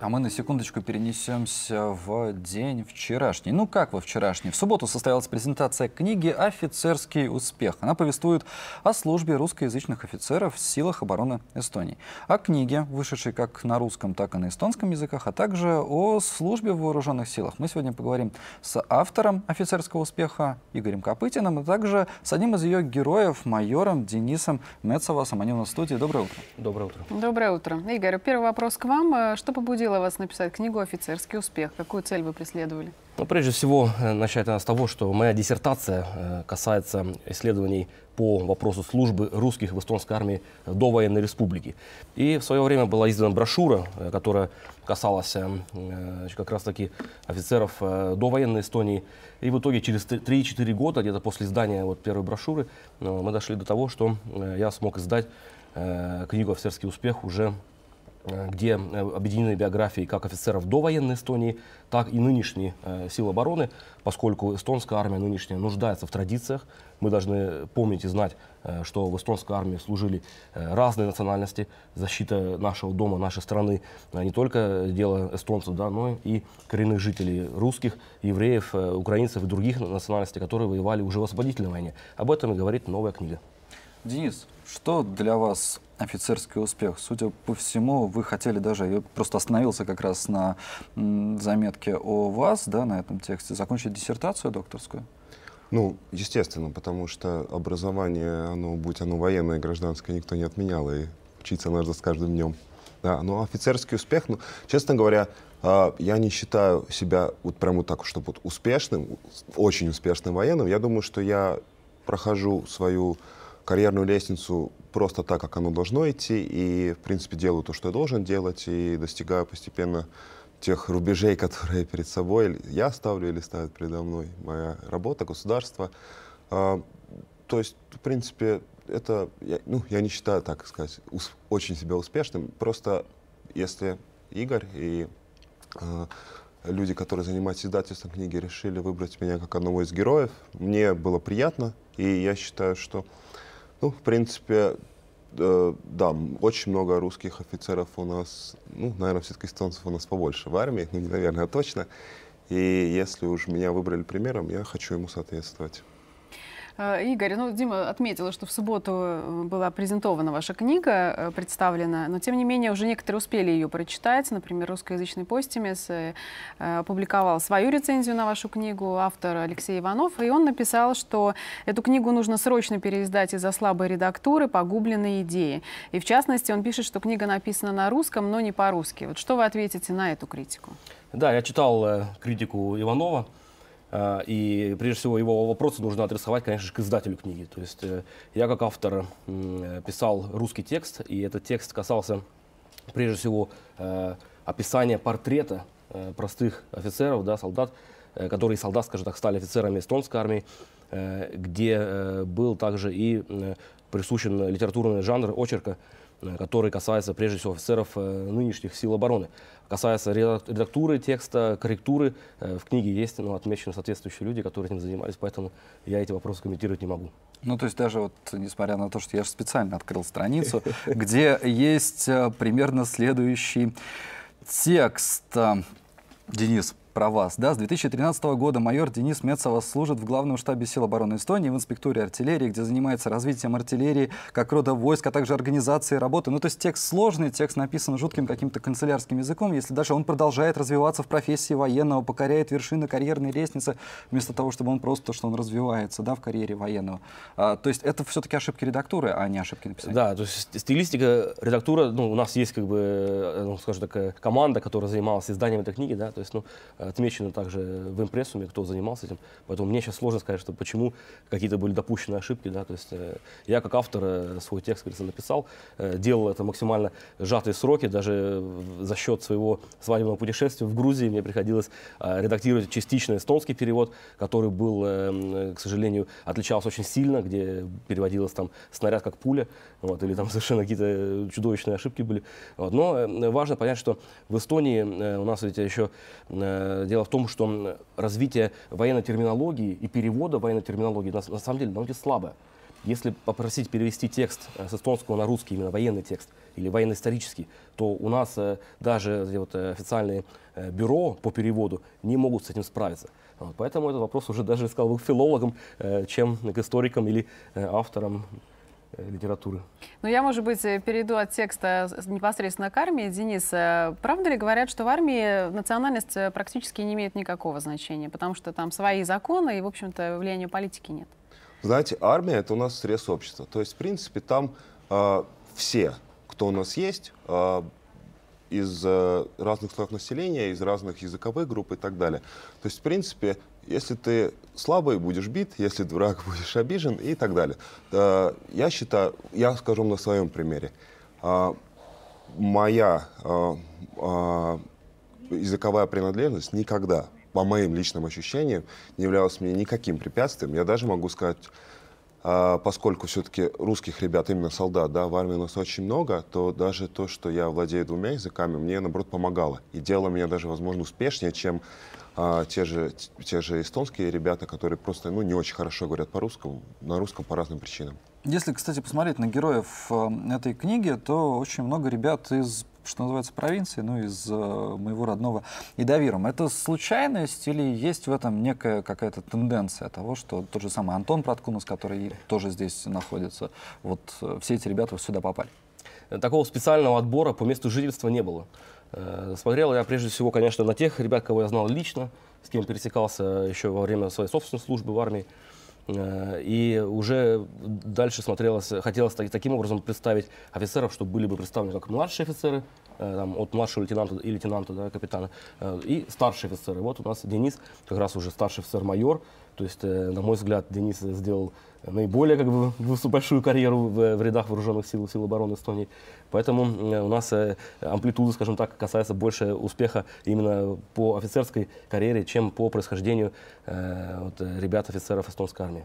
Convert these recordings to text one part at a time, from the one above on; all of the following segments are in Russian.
А мы на секундочку перенесемся в день вчерашний. Ну как во вчерашний? В субботу состоялась презентация книги «Офицерский успех». Она повествует о службе русскоязычных офицеров в силах обороны Эстонии. О книге, вышедшей как на русском, так и на эстонском языках, а также о службе в вооруженных силах. Мы сегодня поговорим с автором «Офицерского успеха» Игорем Копытиным, а также с одним из ее героев, майором Денисом Мецовасом. Они у нас в студии. Доброе утро. Доброе утро. Доброе утро. Игорь, первый вопрос к вам. Э, что побудило побудило вас написать книгу «Офицерский успех»? Какую цель вы преследовали? Ну, прежде всего, э, начать с того, что моя диссертация э, касается исследований по вопросу службы русских в эстонской армии до военной республики. И в свое время была издана брошюра, э, которая касалась как раз-таки офицеров до военной Эстонии. И в итоге через 3-4 года, где-то после издания вот первой брошюры, мы дошли до того, что я смог издать книгу «Офицерский успех» уже Э, где э, объединены биографии как офицеров до военной Эстонии, так и нынешней э, силы обороны, поскольку эстонская армия нынешняя нуждается в традициях. Мы должны помнить и знать, что в эстонской армии служили разные национальности. Защита нашего дома, нашей страны не только дело эстонцев, да, но и коренных жителей русских, евреев, украинцев и других национальностей, которые воевали уже в освободительной войне. Об этом и говорит новая книга. Денис, что для вас офицерский успех? Судя по всему, вы хотели даже, я просто остановился как раз на заметке о вас, да, на этом тексте, закончить диссертацию докторскую? Ну, естественно, потому что образование, оно, будь оно военное, гражданское, никто не отменял, и учиться надо с каждым днем. Да, но ну, офицерский успех, ну, честно говоря, а, я не считаю себя вот прямо вот так, чтобы вот успешным, очень успешным военным. Я думаю, что я прохожу свою карьерную лестницу просто так, как оно должно идти, и, в принципе, делаю то, что я должен делать, и достигаю постепенно тех рубежей, которые перед собой я ставлю или ставят передо мной моя работа, государство. А, то есть, в принципе, это, я, ну, я не считаю, так сказать, ус, очень себя успешным. Просто если Игорь и э, люди, которые занимаются издательством книги, решили выбрать меня как одного из героев, мне было приятно, и я считаю, что ну, в принципе, э, да, очень много русских офицеров у нас, ну, наверное, все-таки эстонцев у нас побольше в армии, ну, наверное, точно. И если уж меня выбрали примером, я хочу ему соответствовать. Э, Игорь, ну, Дима отметила, что в субботу э, была презентована ваша книга, э, представлена, но, тем не менее, уже некоторые успели ее прочитать. Например, русскоязычный постимес опубликовал свою рецензию на вашу книгу, автор Алексей Иванов, и он написал, что эту книгу нужно срочно переиздать из-за слабой редактуры, погубленной идеи. И, в частности, он пишет, что книга написана на русском, но не по-русски. Вот что вы ответите на эту критику? Да, я читал критику Иванова. А, и прежде всего его вопросы нужно адресовать, конечно же, к издателю книги. То есть э, я как автор э, писал русский текст, и этот текст касался прежде всего э, описания портрета простых офицеров, да, солдат, которые солдат, скажем так, стали офицерами эстонской армии, где был также и присущен литературный жанр очерка, Э, который касается прежде всего офицеров э, нынешних сил обороны. Касается редактуры текста, корректуры, э, в книге есть ну, отмечены соответствующие люди, которые этим занимались, поэтому я эти вопросы комментировать не могу. Ну, то есть даже вот, несмотря на то, что я же специально открыл страницу, где есть примерно следующий текст. Денис, про вас. Да, с 2013 года майор Денис Мецова служит в главном штабе сил обороны Эстонии в инспектуре артиллерии, где занимается развитием артиллерии как рода войск, а также организации работы. Ну, то есть текст сложный, текст написан жутким каким-то канцелярским языком. Если даже он продолжает развиваться в профессии военного, покоряет вершины карьерной лестницы, вместо того, чтобы он просто, что он развивается, да, в карьере военного. А, то есть это все-таки ошибки редактуры, а не ошибки написания. Да, то есть стилистика, редактура, ну, у нас есть, как бы, э, ну, скажем так, э, команда, которая занималась изданием этой книги, да, то есть, ну, э, отмечено также в импрессуме, кто занимался этим. Поэтому мне сейчас сложно сказать, что почему какие-то были допущены ошибки. Да? То есть э, я как автор э, свой текст, кажется, написал, э, делал это максимально сжатые сроки, даже за счет своего свадебного путешествия в Грузии мне приходилось редактировать частично эстонский перевод, который был, к сожалению, отличался очень сильно, где переводилось там снаряд как пуля, вот, или там совершенно какие-то чудовищные ошибки были. Вот. Но важно понять, что в Эстонии у нас ведь еще Э, дело в том, что развитие военной терминологии и перевода военной терминологии на, на самом деле довольно слабое. Если попросить перевести текст э, с эстонского на русский, именно военный текст или военно-исторический, то у нас э, даже вот, официальные бюро по переводу не могут с этим справиться. Вот, поэтому этот вопрос уже даже искал бы к филологам, чем к историкам или авторам Э, литературы. Ну, я, может быть, э, перейду от текста непосредственно к армии. Денис, э, правда ли говорят, что в армии национальность практически не имеет никакого значения, потому что там свои законы и, в общем-то, влияния политики нет? Знаете, армия — это у нас срез общества. То есть, в принципе, там э, все, кто у нас есть, э, из э, разных слоев населения, из разных языковых групп и так далее. То есть, в принципе, если ты слабый, будешь бит, если дурак, будешь обижен и так далее. Я считаю, я скажу на своем примере. А, моя а, а, языковая принадлежность никогда, по моим личным ощущениям, не являлась мне никаким препятствием. Я даже могу сказать, поскольку все-таки русских ребят, именно солдат, да, в армии у нас очень много, то даже то, что я владею двумя языками, мне, наоборот, помогало. И делало меня даже, возможно, успешнее, чем а те же, те же эстонские ребята, которые просто ну, не очень хорошо говорят по-русскому, на русском по разным причинам. Если, кстати, посмотреть на героев э, этой книги, то очень много ребят из, что называется, провинции, ну, из э, моего родного Идавиром. Это случайность или есть в этом некая какая-то тенденция того, что тот же самый Антон Проткунус, который тоже здесь находится, вот э, все эти ребята сюда попали? Такого специального отбора по месту жительства не было. Э, смотрел я прежде всего, конечно, на тех ребят, кого я знал лично, с кем пересекался еще во время своей собственной службы в армии. Э, и уже дальше смотрелось, хотелось таким образом представить офицеров, чтобы были бы представлены как младшие офицеры, э, там, от младшего лейтенанта и лейтенанта, да, капитана, и старшие офицеры. Вот у нас Денис, как раз уже старший офицер-майор, то есть, э, на мой взгляд, Денис сделал наиболее как бы, большую карьеру в, в рядах вооруженных сил, сил обороны Эстонии. Поэтому э, у нас э, амплитуда, скажем так, касается больше успеха именно по офицерской карьере, чем по происхождению вот, ребят-офицеров эстонской армии.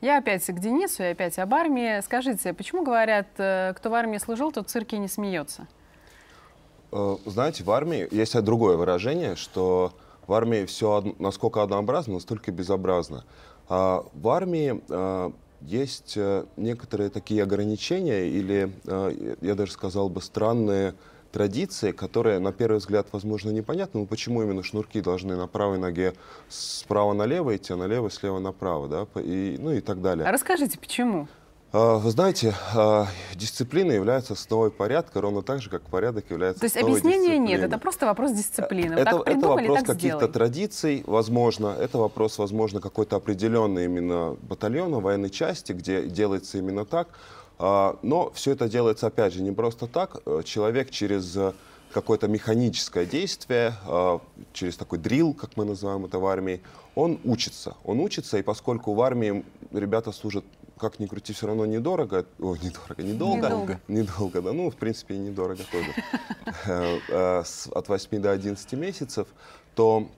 Я опять к Денису, и опять об армии. Скажите, почему говорят, кто в армии служил, тот в цирке не смеется? Знаете, в армии есть другое выражение, что в армии все насколько однообразно, настолько безобразно. А в армии а, есть э, некоторые такие ограничения или, э, я даже сказал бы, странные традиции, которые на первый взгляд, возможно, непонятны. Ну, почему именно шнурки должны на правой ноге справа налево идти, а налево слева направо, да, и, ну и так далее. А расскажите, почему? А, вы знаете, а, дисциплина является основой порядка, ровно так же, как порядок является То есть объяснения дисциплины. нет, это просто вопрос дисциплины. это, так это вопрос каких-то традиций, возможно. Это вопрос, возможно, какой-то определенной именно батальона, военной части, где делается именно так. А, но все это делается, опять же, не просто так. Э, человек через какое-то механическое действие, а, через такой дрил, как мы называем это в армии, он учится. Он учится, и поскольку в армии ребята служат, как ни крути, все равно недорого, о, недорого, недолго, недолго, недолго да, ну, в принципе, и недорого тоже, э, э, от 8 до 11 месяцев, то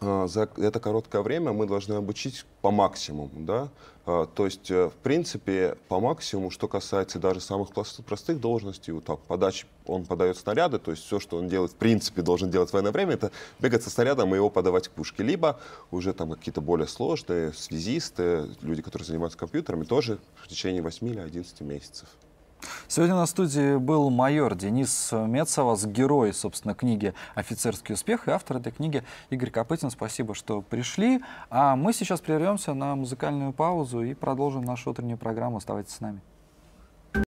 а, за это короткое время мы должны обучить по максимуму, да, а, то есть, э, в принципе, по максимуму, что касается даже самых простых должностей, вот, так подачи, он подает снаряды, то есть все, что он делает, в принципе, должен делать в военное время, это бегать со снарядом и его подавать к пушке. Либо уже там какие-то более сложные связисты, люди, которые занимаются компьютерами, тоже в течение 8 или 11 месяцев. Сегодня на студии был майор Денис Мецовас, герой, собственно, книги «Офицерский успех» и автор этой книги Игорь Копытин. Спасибо, что пришли. А мы сейчас прервемся на музыкальную паузу и продолжим нашу утреннюю программу. Оставайтесь с нами.